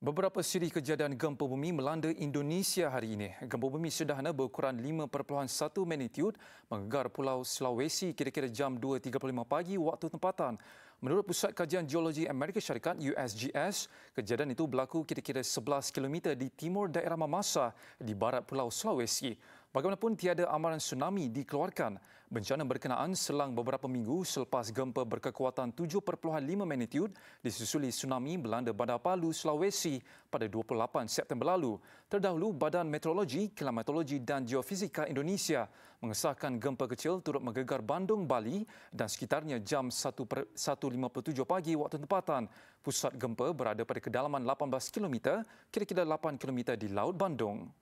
Beberapa siri kejadian gempa bumi melanda Indonesia hari ini. Gempa bumi sederhana berukuran 5.1 magnitude menggegar Pulau Sulawesi kira-kira jam 2.35 pagi waktu tempatan. Menurut Pusat Kajian Geologi Amerika Syarikat USGS, kejadian itu berlaku kira-kira 11 km di timur daerah Mamasa di barat Pulau Sulawesi. Bagaimanapun tiada amaran tsunami dikeluarkan, bencana berkenaan selang beberapa minggu selepas gempa berkekuatan 7.5 magnitude disusuli tsunami belanda Bandar Palu, Sulawesi pada 28 September lalu. Terdahulu, Badan Meteorologi, Klimatologi dan Geofisika Indonesia mengesahkan gempa kecil turut menggegar Bandung, Bali dan sekitarnya jam 1.57 pagi waktu tempatan. Pusat gempa berada pada kedalaman 18 km, kira-kira 8 km di Laut Bandung.